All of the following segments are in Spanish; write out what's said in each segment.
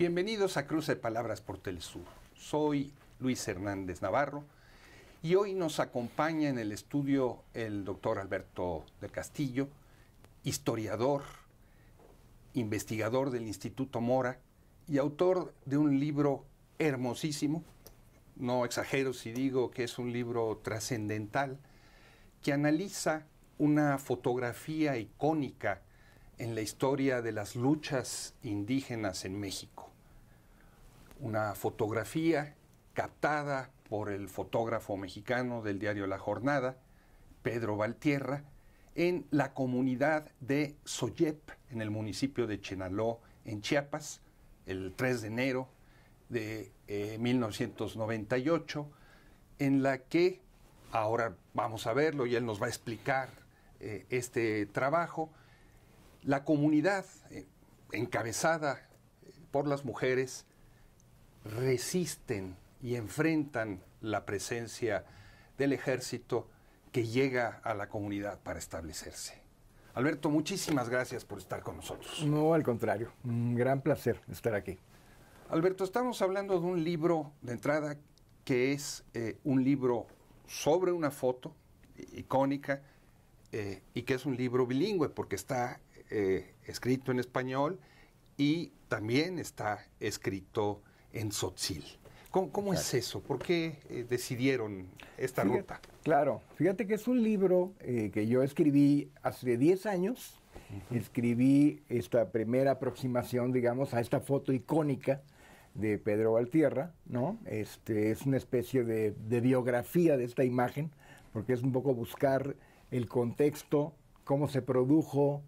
Bienvenidos a Cruce de Palabras por Sur. Soy Luis Hernández Navarro y hoy nos acompaña en el estudio el doctor Alberto del Castillo, historiador, investigador del Instituto Mora y autor de un libro hermosísimo, no exagero si digo que es un libro trascendental, que analiza una fotografía icónica en la historia de las luchas indígenas en México una fotografía captada por el fotógrafo mexicano del diario La Jornada, Pedro Valtierra, en la comunidad de Soyep, en el municipio de Chenaló, en Chiapas, el 3 de enero de 1998, eh, en la que, ahora vamos a verlo y él nos va a explicar eh, este trabajo, la comunidad eh, encabezada por las mujeres resisten y enfrentan la presencia del ejército que llega a la comunidad para establecerse. Alberto, muchísimas gracias por estar con nosotros. No, al contrario, un gran placer estar aquí. Alberto, estamos hablando de un libro de entrada que es eh, un libro sobre una foto icónica eh, y que es un libro bilingüe porque está eh, escrito en español y también está escrito en Sotzil. ¿Cómo, es eso? ¿Por qué eh, decidieron esta fíjate, ruta? Claro, fíjate que es un libro eh, que yo escribí hace 10 años. Escribí esta primera aproximación, digamos, a esta foto icónica de Pedro Valtierra, ¿no? Este, es una especie de, de biografía de esta imagen, porque es un poco buscar el contexto, cómo se produjo,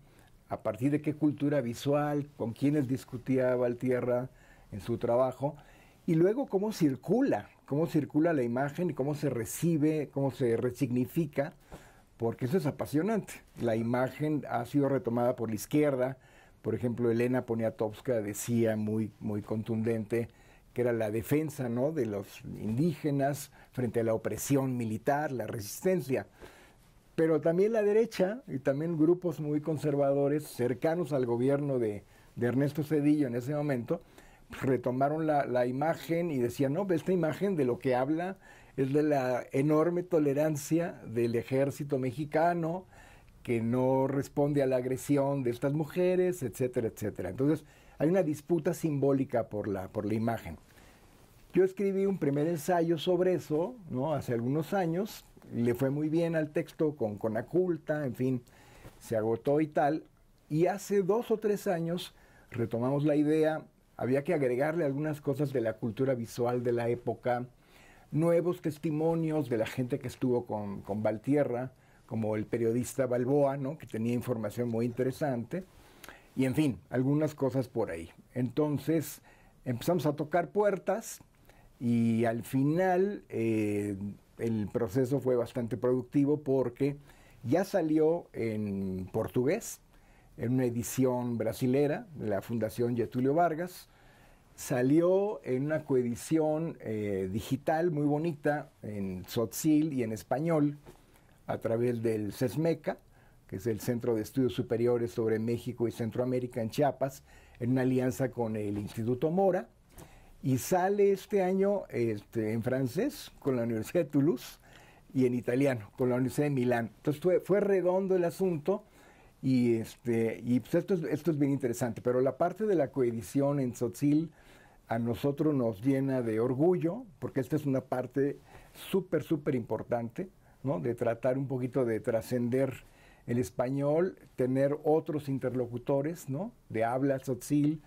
a partir de qué cultura visual, con quiénes discutía Valtierra, en su trabajo, y luego cómo circula, cómo circula la imagen y cómo se recibe, cómo se resignifica, porque eso es apasionante. La imagen ha sido retomada por la izquierda, por ejemplo, Elena Poniatowska decía muy, muy contundente que era la defensa ¿no? de los indígenas frente a la opresión militar, la resistencia. Pero también la derecha y también grupos muy conservadores cercanos al gobierno de, de Ernesto Cedillo en ese momento retomaron la, imagen y decían, no, esta imagen de lo que habla es de la enorme tolerancia del ejército mexicano que no responde a la agresión de estas mujeres, etcétera, etcétera. Entonces, hay una disputa simbólica por la, por la imagen. Yo escribí un primer ensayo sobre eso, ¿no? Hace algunos años, le fue muy bien al texto con Conaculta, en fin, se agotó y tal. Y hace dos o tres años retomamos la idea había que agregarle algunas cosas de la cultura visual de la época, nuevos testimonios de la gente que estuvo con, con Valtierra, como el periodista Balboa, que tenía información muy interesante, y en fin, algunas cosas por ahí. Entonces empezamos a tocar puertas y al final eh, el proceso fue bastante productivo porque ya salió en portugués, en una edición brasilera de la Fundación Getulio Vargas, salió en una coedición eh, digital muy bonita en Sotzil y en español a través del CESMECA, que es el Centro de Estudios Superiores sobre México y Centroamérica en Chiapas, en una alianza con el Instituto Mora. Y sale este año este, en francés con la Universidad de Toulouse y en italiano con la Universidad de Milán. Entonces fue, redondo el asunto. Y, este, y pues, esto, esto es bien interesante, pero la parte de la coedición en Sotzil a nosotros nos llena de orgullo, porque esta es una parte súper, súper importante, ¿no? De tratar un poquito de trascender el español, tener otros interlocutores, ¿no? De habla sotzil,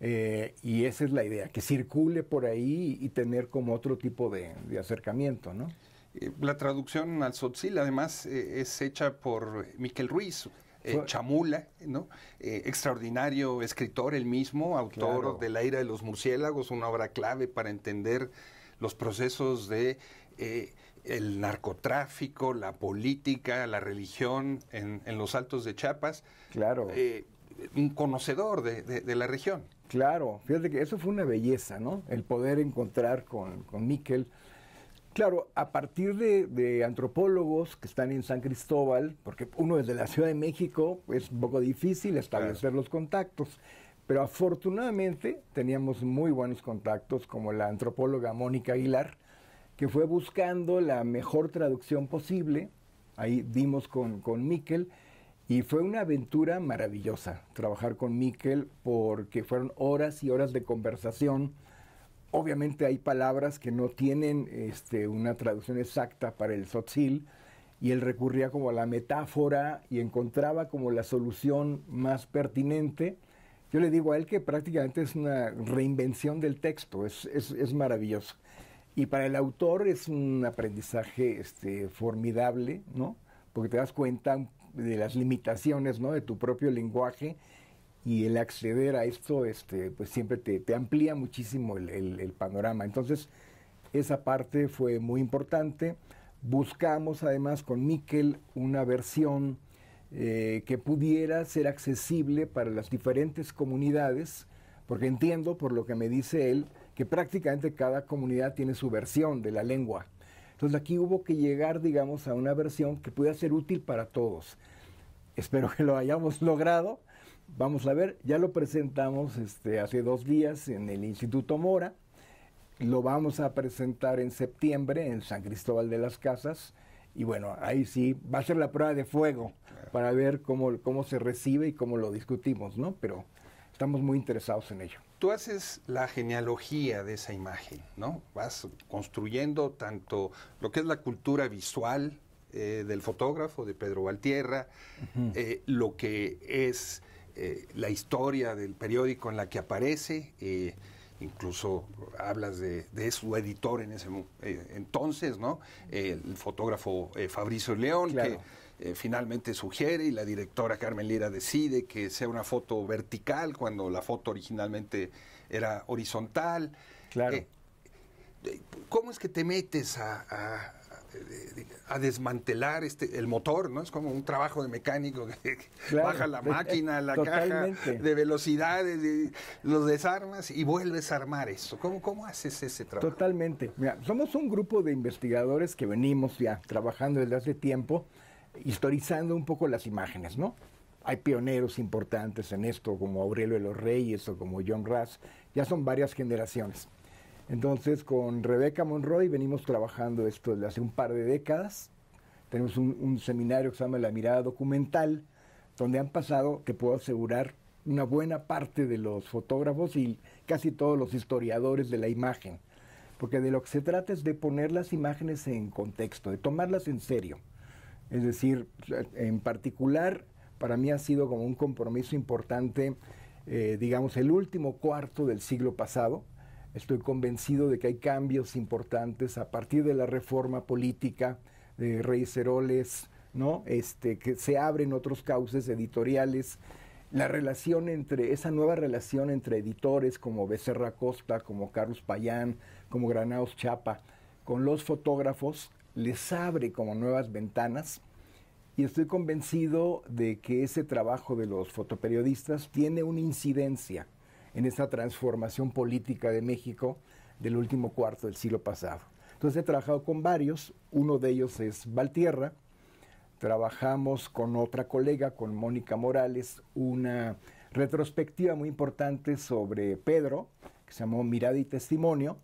eh, y esa es la idea, que circule por ahí y tener como otro tipo de, de acercamiento, ¿no? Eh, la traducción al sotzil además eh, es hecha por Miquel Ruiz, eh, Chamula, ¿no? Eh, extraordinario escritor el mismo, autor de La ira de los murciélagos, una obra clave para entender los procesos de eh, el narcotráfico, la política, la religión en, los altos de Chiapas. Claro. un conocedor de, la región. Claro, fíjate que eso fue una belleza, ¿no? El poder encontrar con, con Miquel Claro, a partir de, antropólogos que están en San Cristóbal, porque uno es de la Ciudad de México es un poco difícil establecer los contactos, pero afortunadamente teníamos muy buenos contactos, como la antropóloga Mónica Aguilar, que fue buscando la mejor traducción posible, ahí dimos con, con Miquel, y fue una aventura maravillosa trabajar con Miquel, porque fueron horas y horas de conversación Obviamente hay palabras que no tienen este, una traducción exacta para el tzotzil y él recurría como a la metáfora y encontraba como la solución más pertinente. Yo le digo a él que prácticamente es una reinvención del texto, es, maravilloso. Y para el autor es un aprendizaje este, formidable, Porque te das cuenta de las limitaciones, ¿no? De tu propio lenguaje y el acceder a esto este, pues siempre te, amplía muchísimo el, panorama. Entonces, esa parte fue muy importante. Buscamos además con Miquel una versión eh, que pudiera ser accesible para las diferentes comunidades, porque entiendo por lo que me dice él que prácticamente cada comunidad tiene su versión de la lengua. Entonces aquí hubo que llegar, digamos, a una versión que pudiera ser útil para todos. Espero que lo hayamos logrado Vamos a ver, ya lo presentamos este, hace dos días en el Instituto Mora, lo vamos a presentar en septiembre en San Cristóbal de las Casas y bueno, ahí sí va a ser la prueba de fuego para ver cómo, cómo se recibe y cómo lo discutimos, ¿no? Pero estamos muy interesados en ello. Tú haces la genealogía de esa imagen, ¿no? Vas construyendo tanto lo que es la cultura visual eh, del fotógrafo, de Pedro Valtierra, eh, lo que es eh, la historia del periódico en la que aparece, eh, incluso hablas de, su editor en ese eh, entonces, ¿no? el fotógrafo Fabricio León, que finalmente sugiere y la directora Carmen Lira decide que sea una foto vertical cuando la foto originalmente era horizontal. Claro. ¿Cómo es que te metes a a desmantelar este el motor, ¿no? Es como un trabajo de mecánico que baja la máquina, la caja de velocidades, los desarmas y vuelves a armar eso. ¿Cómo, cómo haces ese trabajo? Totalmente. Mira, somos un grupo de investigadores que venimos ya trabajando desde hace tiempo, historizando un poco las imágenes, ¿no? Hay pioneros importantes en esto, como Aurelio de los Reyes o como John Rass. Ya son varias generaciones. Entonces, con Rebeca Monroy venimos trabajando esto desde hace un par de décadas. Tenemos un, seminario que se llama La Mirada Documental, donde han pasado, que puedo asegurar, una buena parte de los fotógrafos y casi todos los historiadores de la imagen. Porque de lo que se trata es de poner las imágenes en contexto, de tomarlas en serio. Es decir, en particular, para mí ha sido como un compromiso importante, eh, digamos, el último cuarto del siglo pasado, Estoy convencido de que hay cambios importantes a partir de la reforma política de Reyes Heroles, ¿no? Este, que se abren otros cauces editoriales. La relación entre, esa nueva relación entre editores como Becerra Costa, como Carlos Payán, como Granados Chapa, con los fotógrafos, les abre como nuevas ventanas. Y estoy convencido de que ese trabajo de los fotoperiodistas tiene una incidencia en esta transformación política de México del último cuarto del siglo pasado. Entonces he trabajado con varios, uno de ellos es Valtierra, trabajamos con otra colega, con Mónica Morales, una retrospectiva muy importante sobre Pedro, que se llamó Mirada y Testimonio,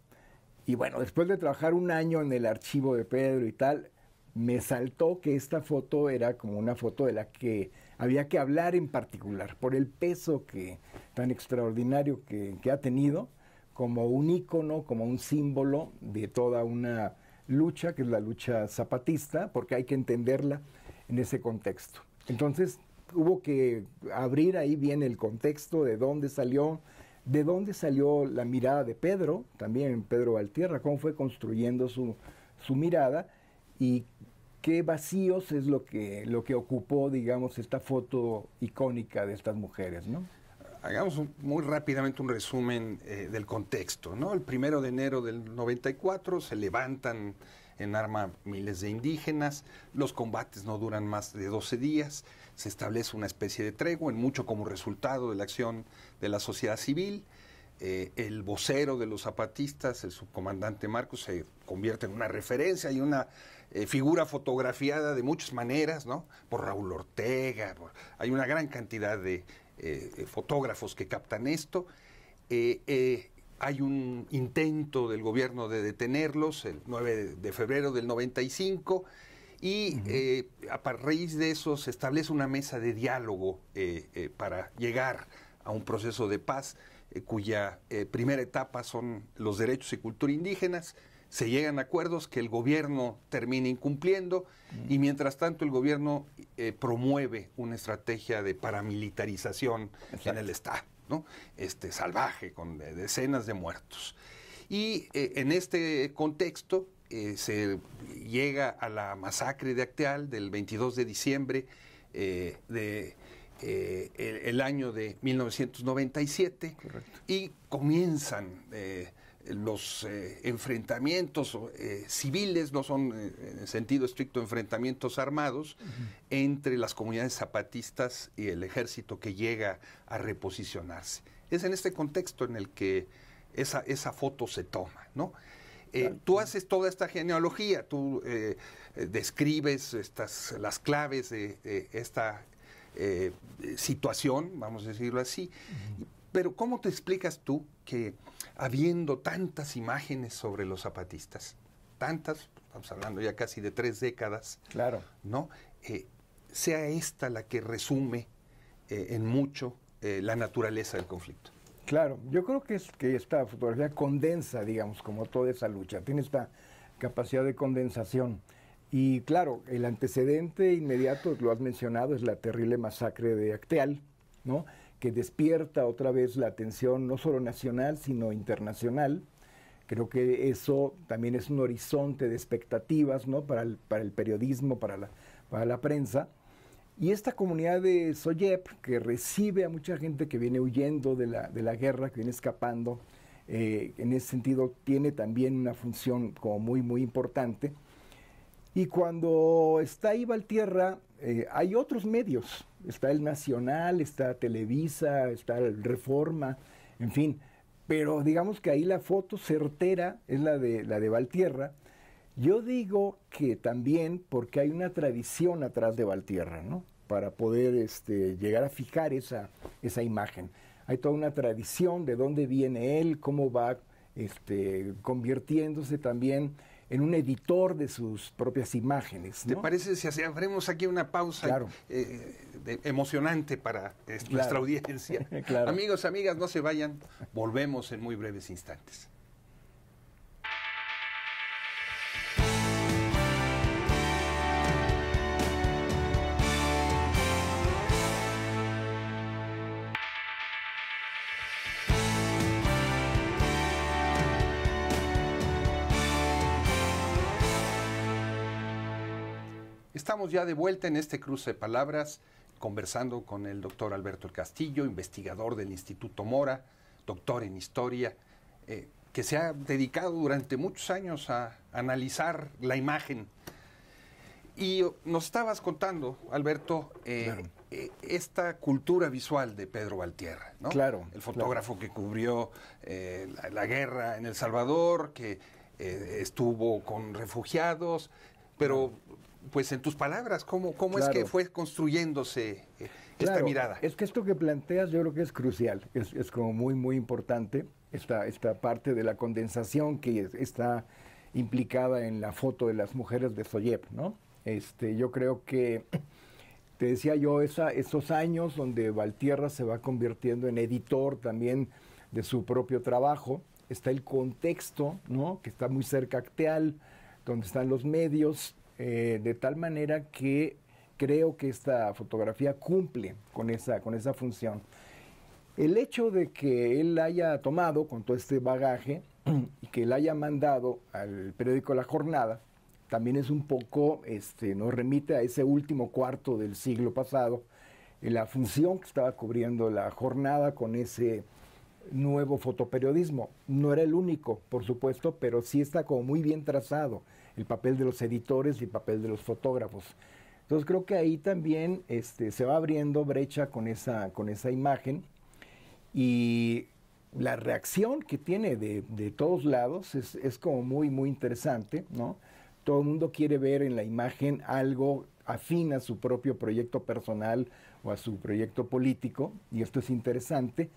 y bueno, después de trabajar un año en el archivo de Pedro y tal, me saltó que esta foto era como una foto de la que había que hablar en particular por el peso que, tan extraordinario que, ha tenido como un ícono, como un símbolo de toda una lucha, que es la lucha zapatista, porque hay que entenderla en ese contexto. Entonces, hubo que abrir ahí bien el contexto de dónde salió, de dónde salió la mirada de Pedro, también Pedro Valtierra, cómo fue construyendo su, su mirada y qué vacíos es lo que, lo que ocupó, digamos, esta foto icónica de estas mujeres, ¿no? Hagamos muy rápidamente un resumen eh, del contexto, ¿no? El primero de enero del 94 se levantan en arma miles de indígenas, los combates no duran más de 12 días, se establece una especie de tregua, en mucho como resultado de la acción de la sociedad civil. Eh, el vocero de los zapatistas, el subcomandante Marcos, se convierte en una referencia y una eh, figura fotografiada de muchas maneras, ¿no? Por Raúl Ortega, hay una gran cantidad de eh, fotógrafos que captan esto. Eh, hay un intento del gobierno de detenerlos el 9 de febrero del 95 y a raíz de eso se establece una mesa de diálogo para llegar a un proceso de paz cuya primera etapa son los derechos y cultura indígenas se llegan acuerdos que el gobierno termina incumpliendo y mm. mientras tanto el gobierno eh, promueve una estrategia de paramilitarización en el Estado, ¿no? este, salvaje, con decenas de muertos. Y eh, en este contexto eh, se llega a la masacre de Acteal del 22 de diciembre del año de 1997 y comienzan los eh, enfrentamientos eh, civiles, no son eh, en sentido estricto enfrentamientos armados, entre las comunidades zapatistas y el ejército que llega a reposicionarse. Es en este contexto en el que esa, esa foto se toma, ¿no? tú haces toda esta genealogía, tú describes estas, las claves de, esta situación, vamos a decirlo así, pero ¿cómo te explicas tú que habiendo tantas imágenes sobre los zapatistas, tantas, estamos hablando ya casi de tres décadas, claro. ¿no? Eh, sea esta la que resume eh, en mucho eh, la naturaleza del conflicto. Claro, yo creo que, que esta fotografía condensa, digamos, como toda esa lucha, tiene esta capacidad de condensación. Y claro, el antecedente inmediato, lo has mencionado, es la terrible masacre de Acteal, ¿no? que despierta otra vez la atención no solo nacional, sino internacional. Creo que eso también es un horizonte de expectativas ¿no? para, el, para el periodismo, para la, prensa. Y esta comunidad de Soyep, que recibe a mucha gente que viene huyendo de la, guerra, que viene escapando, eh, en ese sentido tiene también una función como muy, muy importante. Y cuando está ahí Valtierra, eh, hay otros medios. Está el Nacional, está Televisa, está Reforma, en fin. Pero digamos que ahí la foto certera es la de, la de Valtierra. Yo digo que también porque hay una tradición atrás de Valtierra, ¿no? Para poder este, llegar a fijar esa, esa imagen. Hay toda una tradición de dónde viene él, cómo va este, convirtiéndose también en un editor de sus propias imágenes. ¿Te parece si hacemos aquí una pausa eh, emocionante para eh, nuestra audiencia? Amigos, amigas, no se vayan, volvemos en muy breves instantes. Estamos ya de vuelta en este cruce de palabras, conversando con el doctor Alberto Castillo, investigador del Instituto Mora, doctor en historia, eh, que se ha dedicado durante muchos años a analizar la imagen. Y nos estabas contando, Alberto, eh, eh, esta cultura visual de Pedro Valtierra, ¿no? Claro. El fotógrafo que cubrió la, guerra en El Salvador, que estuvo con refugiados, pero pues en tus palabras, ¿cómo, es que fue construyéndose eh, esta mirada? Es que esto que planteas yo creo que es crucial, es, como muy, muy importante esta, esta parte de la condensación que está implicada en la foto de las mujeres de Soyev, ¿no? Este, yo creo que, te decía yo, esos años donde Valtierra se va convirtiendo en editor también de su propio trabajo, está el contexto, ¿no? Que está muy cerca acteal, donde están los medios, eh, de tal manera que creo que esta fotografía cumple con esa, con esa función. El hecho de que él haya tomado con todo este bagaje y que él haya mandado al periódico La Jornada, también es un poco, este, nos remite a ese último cuarto del siglo pasado, eh, la función que estaba cubriendo la jornada con ese nuevo fotoperiodismo. No era el único, por supuesto, pero sí está como muy bien trazado el papel de los editores y el papel de los fotógrafos. Entonces creo que ahí también este, se va abriendo brecha con esa, con esa imagen y la reacción que tiene de, todos lados es, como muy, muy interesante, ¿no? Todo el mundo quiere ver en la imagen algo afín a su propio proyecto personal o a su proyecto político, y esto es interesante.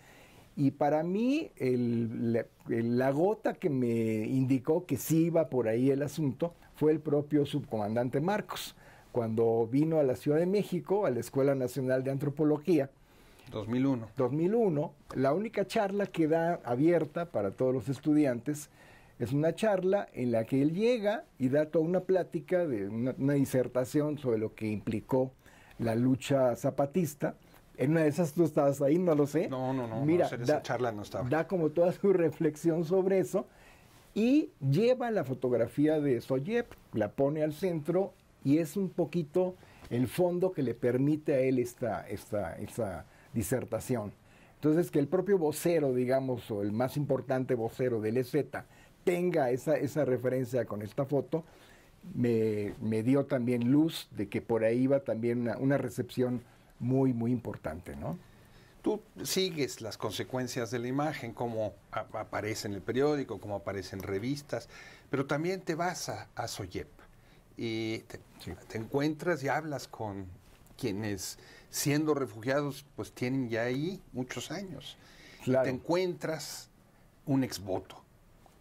Y para mí, la, gota que me indicó que sí iba por ahí el asunto fue el propio subcomandante Marcos, cuando vino a la Ciudad de México, a la Escuela Nacional de Antropología. 2001. 2001, la única charla que da abierta para todos los estudiantes es una charla en la que él llega y da toda una plática de una, una disertación sobre lo que implicó la lucha zapatista en una de esas tú estabas ahí, no lo sé. No, no, no. Mira, no esa charla no estaba. Da como toda su reflexión sobre eso y lleva la fotografía de Soyep, la pone al centro y es un poquito el fondo que le permite a él esta, disertación. Entonces, que el propio vocero, digamos, o el más importante vocero del EZ, tenga esa, referencia con esta foto, me, dio también luz de que por ahí iba también una recepción muy, muy importante, ¿no? Tú sigues las consecuencias de la imagen, como aparece en el periódico, como aparece en revistas, pero también te vas a, Soyep y te, encuentras y hablas con quienes, siendo refugiados, pues tienen ya ahí muchos años. Y te encuentras un exvoto voto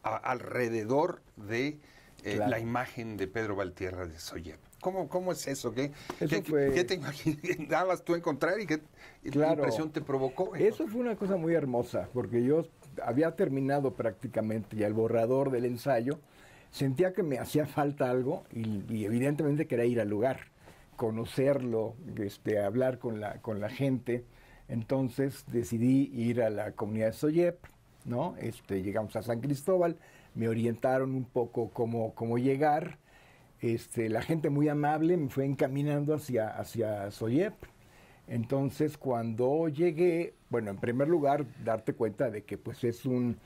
alrededor de eh, la imagen de Pedro Valtierra de Soyep. ¿Cómo, ¿Cómo es eso? ¿Qué, ¿qué, te imaginabas tú encontrar y qué impresión te provocó? Eso fue una cosa muy hermosa, porque yo había terminado prácticamente ya el borrador del ensayo, sentía que me hacía falta algo y, evidentemente quería ir al lugar, conocerlo, este, hablar con la, con la gente. Entonces decidí ir a la comunidad de Soyep, ¿no? Este, llegamos a San Cristóbal, me orientaron un poco cómo, cómo llegar este, la gente muy amable me fue encaminando hacia, hacia Soyep. Entonces, cuando llegué, bueno, en primer lugar, darte cuenta de que pues es un,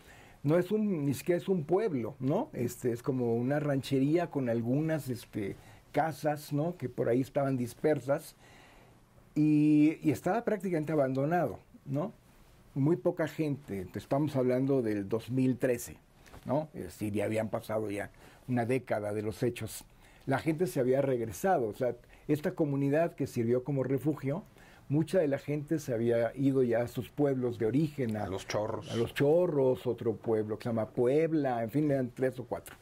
no es un, ni siquiera es un pueblo, ¿no? Este, es como una ranchería con algunas este, casas, ¿no? Que por ahí estaban dispersas y, estaba prácticamente abandonado, ¿no? Muy poca gente, estamos hablando del 2013, ¿no? Es decir, ya habían pasado ya una década de los hechos la gente se había regresado. O sea, esta comunidad que sirvió como refugio, mucha de la gente se había ido ya a sus pueblos de origen. A, los chorros. A los chorros, otro pueblo que se llama Puebla, en fin, eran tres o cuatro.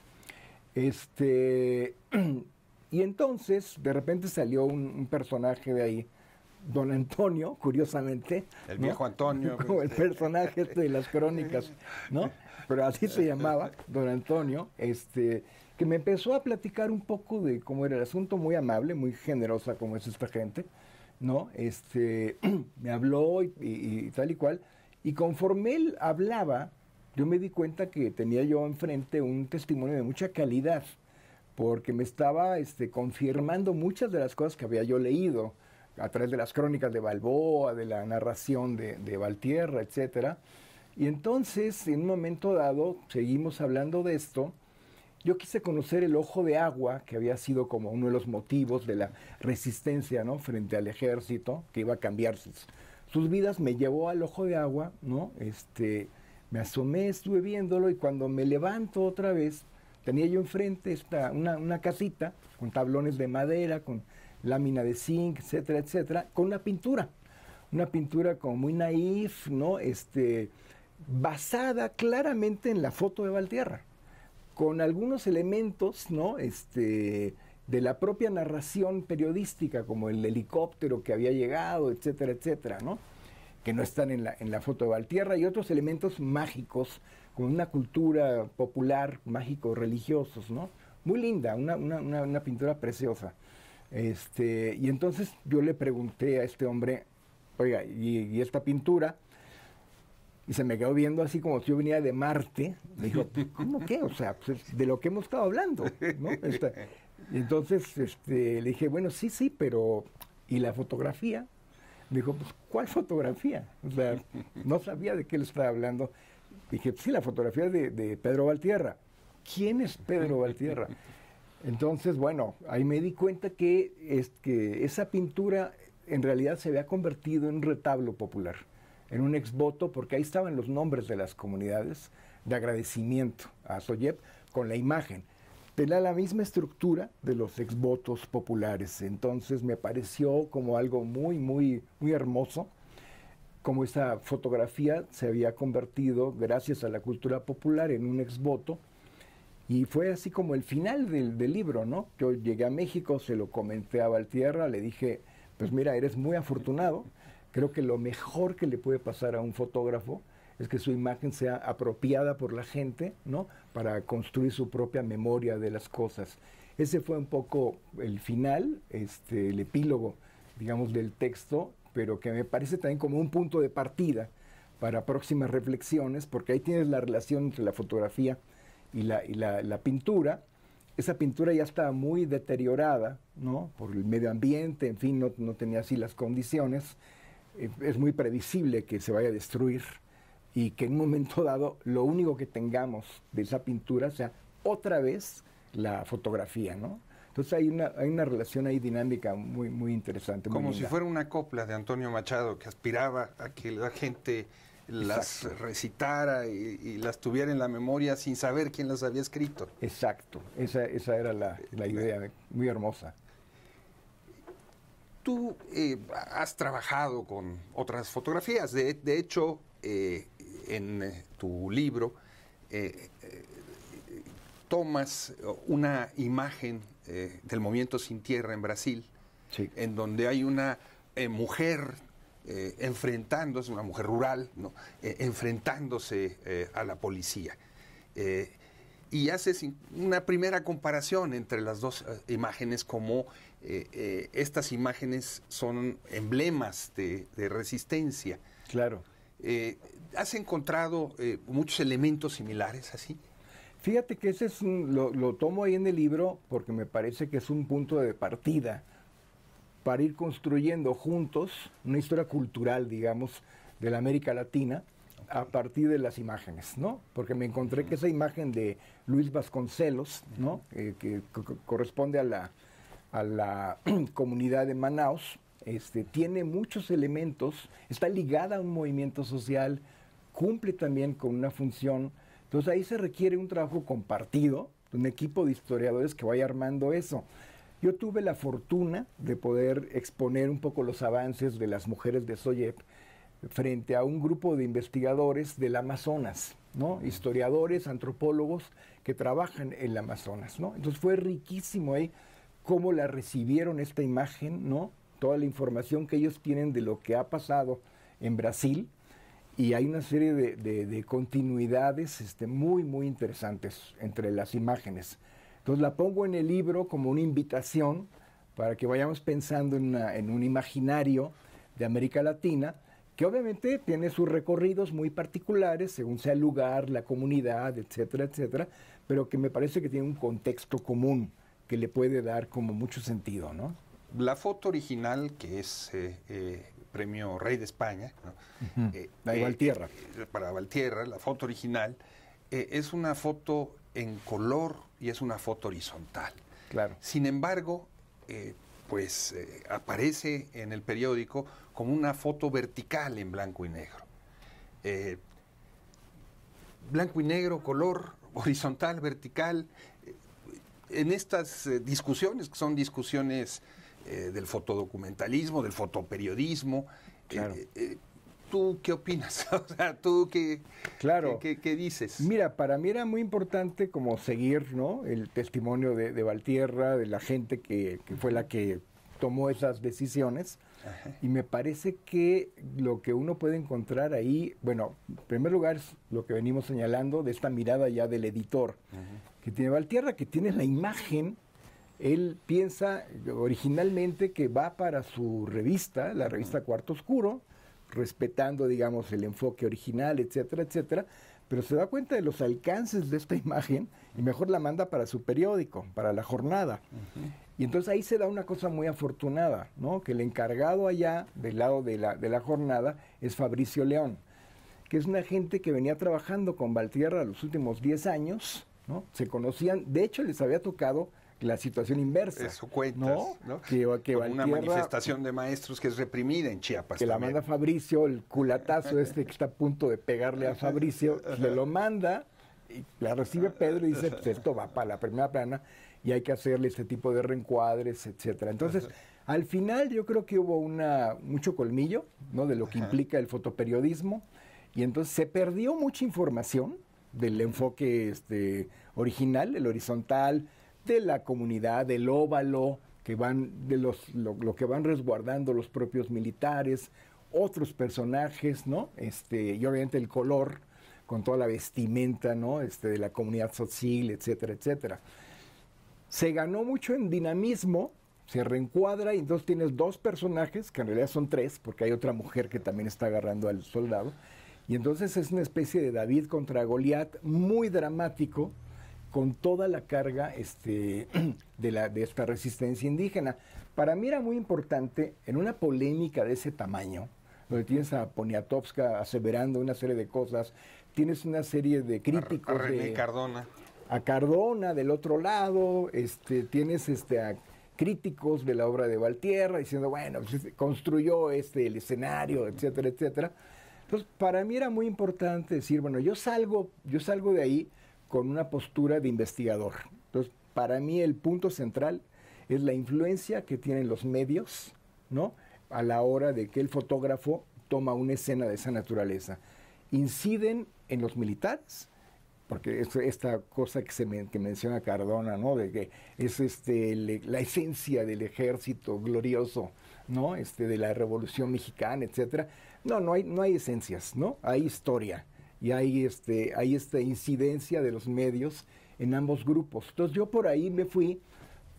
Este, y entonces, de repente salió un, personaje de ahí, don Antonio, curiosamente. El viejo Antonio. Como el este. personaje este de las crónicas, ¿no? Pero así se llamaba, don Antonio. Este, que me empezó a platicar un poco de cómo era el asunto, muy amable, muy generosa como es esta gente, ¿no? Este, me habló y, tal y cual, y conforme él hablaba, yo me di cuenta que tenía yo enfrente un testimonio de mucha calidad, porque me estaba este, confirmando muchas de las cosas que había yo leído a través de las crónicas de Balboa, de la narración de, de Valtierra, etc. Y entonces, en un momento dado, seguimos hablando de esto yo quise conocer el ojo de agua, que había sido como uno de los motivos de la resistencia, ¿no? Frente al ejército, que iba a cambiar sus, vidas, me llevó al ojo de agua, ¿no? Este, me asomé, estuve viéndolo y cuando me levanto otra vez, tenía yo enfrente esta, una, una casita con tablones de madera, con lámina de zinc, etcétera, etcétera, con una pintura. Una pintura como muy naif, ¿no? Este, basada claramente en la foto de Valtierra con algunos elementos, Este, de la propia narración periodística, como el helicóptero que había llegado, etcétera, etcétera, ¿no? Que no están en la, en foto de Valtierra y otros elementos mágicos, con una cultura popular, mágico-religiosos, ¿no? Muy linda, una, pintura preciosa. Este, y entonces yo le pregunté a este hombre, oiga, y esta pintura? y se me quedó viendo así como si yo venía de Marte. Me dijo, ¿cómo qué? O sea, pues, de lo que hemos estado hablando. entonces este, le dije, bueno, sí, sí, pero ¿y la fotografía? Me dijo, pues, ¿cuál fotografía? O sea, no sabía de qué le estaba hablando. dije, pues, sí, la fotografía de, Pedro Valtierra. ¿Quién es Pedro Valtierra? Entonces, bueno, ahí me di cuenta que, que esa pintura en realidad se había convertido en retablo popular en un exvoto, porque ahí estaban los nombres de las comunidades de agradecimiento a Soyep con la imagen. Tenía la misma estructura de los exvotos populares. Entonces me pareció como algo muy, muy, muy hermoso, como esa fotografía se había convertido, gracias a la cultura popular, en un exvoto. Y fue así como el final del, del, libro, ¿no? Yo llegué a México, se lo comenté a Valtierra, le dije, pues mira, eres muy afortunado Creo que lo mejor que le puede pasar a un fotógrafo es que su imagen sea apropiada por la gente, ¿no? Para construir su propia memoria de las cosas. Ese fue un poco el final, este, el epílogo, digamos, del texto, pero que me parece también como un punto de partida para próximas reflexiones, porque ahí tienes la relación entre la fotografía y la, y la, la pintura. Esa pintura ya estaba muy deteriorada, ¿no? Por el medio ambiente, en fin, no, no tenía así las condiciones. Eh, es muy previsible que se vaya a destruir y que en un momento dado lo único que tengamos de esa pintura sea otra vez la fotografía, ¿no? Entonces hay una, hay una relación ahí dinámica muy, muy interesante. Como si fuera una copla de Antonio Machado que aspiraba a que la gente las recitara y, y, las tuviera en la memoria sin saber quién las había escrito. Exacto, esa, esa era la, la eh, idea, muy hermosa. Tú eh, has trabajado con otras fotografías. De, hecho, eh, en eh, tu libro tomas una imagen del movimiento Sin Tierra en Brasil, en donde hay una mujer enfrentándose, una mujer rural, ¿no? enfrentándose a la policía y haces una primera comparación entre las dos imágenes como eh, eh, estas imágenes son emblemas de, resistencia. Claro. Eh, ¿Has encontrado muchos elementos similares así? Fíjate que ese es lo, tomo ahí en el libro porque me parece que es un punto de partida para ir construyendo juntos una historia cultural, digamos, de la América Latina a partir de las imágenes, ¿no? Porque me encontré que esa imagen de Luis Vasconcelos, ¿no? que corresponde a la a la comunidad de Manaus, este, tiene muchos elementos, está ligada a un movimiento social, cumple también con una función. Entonces ahí se requiere un trabajo compartido, un equipo de historiadores que vaya armando eso. Yo tuve la fortuna de poder exponer un poco los avances de las mujeres de Soyep frente a un grupo de investigadores del Amazonas, ¿no? Historiadores, antropólogos que trabajan en el Amazonas, Entonces fue riquísimo ahí cómo la recibieron esta imagen, ¿no? Toda la información que ellos tienen de lo que ha pasado en Brasil y hay una serie de, continuidades este, muy, muy interesantes entre las imágenes. Entonces la pongo en el libro como una invitación para que vayamos pensando en, en un imaginario de América Latina que obviamente tiene sus recorridos muy particulares según sea el lugar, la comunidad, etcétera, etcétera, pero que me parece que tiene un contexto común que le puede dar como mucho sentido, ¿no? La foto original, que es eh, eh, premio Rey de España, ¿no? Eh, para Valtierra, la foto original, es una foto en color y es una foto horizontal. Claro. Sin embargo, pues aparece en el periódico como una foto vertical en blanco y negro. blanco y negro, color, horizontal, vertical, en estas eh, discusiones, que son discusiones eh, del fotodocumentalismo, del fotoperiodismo, eh, claro. ¿tú qué opinas? ¿tú qué, Qué, dices? Mira, para mí era muy importante como seguir ¿no? el testimonio de, Valtierra, de la gente que, fue la que tomó esas decisiones. Y me parece que lo que uno puede encontrar ahí, bueno, en primer lugar, es lo que venimos señalando de esta mirada ya del editor, Ajá que tiene Valtierra, que tiene la imagen. Él piensa originalmente que va para su revista, la revista Cuarto Oscuro, respetando, digamos, el enfoque original, etcétera, etcétera, pero se da cuenta de los alcances de esta imagen y mejor la manda para su periódico, para la jornada. Y entonces ahí se da una cosa muy afortunada, ¿no? Que el encargado allá, del lado de la, de la jornada, es Fabricio León, que es una gente que venía trabajando con Valtierra los últimos 10 años se conocían, de hecho les había tocado la situación inversa. Eso cuentas, ¿no? Que, una manifestación de maestros que es reprimida en Chiapas. Que la manda Fabricio, el culatazo este que está a punto de pegarle a Fabricio, le lo manda, y la recibe Pedro y dice, pues esto va para la primera plana y hay que hacerle este tipo de reencuadres, etcétera. Entonces, al final yo creo que hubo una, mucho colmillo, De lo que implica el fotoperiodismo. Y entonces se perdió mucha información, del enfoque este, original, el horizontal, de la comunidad, del óvalo, que van, de los, lo, que van resguardando los propios militares, otros personajes, ¿no? Este, y obviamente el color, con toda la vestimenta, ¿no? Este, de la comunidad social, etcétera, etcétera. Se ganó mucho en dinamismo, se reencuadra y entonces tienes dos personajes, que en realidad son tres, porque hay otra mujer que también está agarrando al soldado, y entonces es una especie de David contra Goliat muy dramático con toda la carga este, de, esta resistencia indígena. Para mí era muy importante, en una polémica de ese tamaño, donde tienes a Poniatowska aseverando una serie de cosas, tienes una serie de críticos. A, Cardona. A Cardona del otro lado, este, tienes este, a críticos de la obra de Valtierra diciendo, bueno, pues, este, construyó este, el escenario, etcétera, etcétera. Entonces, para mí era muy importante decir, bueno, yo salgo, yo salgo de ahí con una postura de investigador. Entonces, para mí el punto central es la influencia que tienen los medios, ¿no? A la hora de que el fotógrafo toma una escena de esa naturaleza. Inciden en los militares, porque es esta cosa que menciona Cardona, ¿no? De que es este, e, la esencia del ejército glorioso, ¿no? Este, de la Revolución Mexicana, etcétera. No, no hay, no hay esencias, ¿no? Hay historia y hay, este, hay esta incidencia de los medios en ambos grupos. Entonces yo por ahí me fui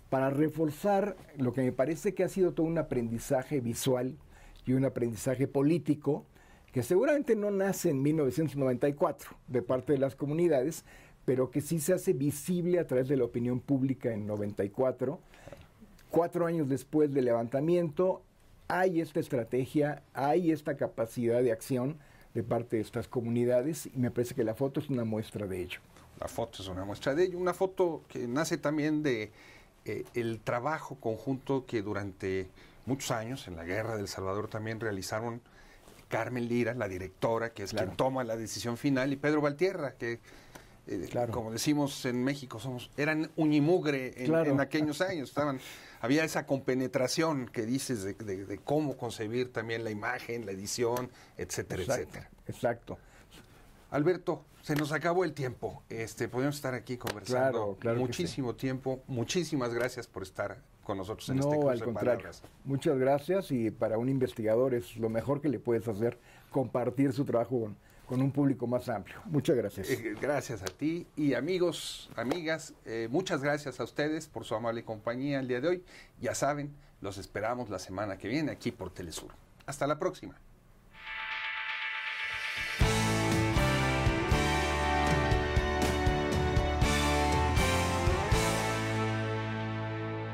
para reforzar lo que me parece que ha sido todo un aprendizaje visual y un aprendizaje político que seguramente no nace en 1994 de parte de las comunidades, pero que sí se hace visible a través de la opinión pública en 94, cuatro años después del levantamiento hay esta estrategia, hay esta capacidad de acción de parte de estas comunidades y me parece que la foto es una muestra de ello. La foto es una muestra de ello, una foto que nace también de eh, el trabajo conjunto que durante muchos años en la guerra del Salvador también realizaron Carmen Lira, la directora, que es quien toma la decisión final, y Pedro Valtierra, que eh, como decimos en México, somos, eran uñimugre en, en aquellos años, estaban, había esa compenetración que dices de, cómo concebir también la imagen, la edición, etcétera, etcétera. Exacto. Alberto, se nos acabó el tiempo. Este, podemos estar aquí conversando muchísimo tiempo. Muchísimas gracias por estar con nosotros en este curso Muchas gracias y para un investigador es lo mejor que le puedes hacer compartir su trabajo con, con un público más amplio. Muchas gracias. Eh, gracias a ti y amigos, amigas, eh, muchas gracias a ustedes por su amable compañía el día de hoy. Ya saben, los esperamos la semana que viene aquí por Telesur. Hasta la próxima.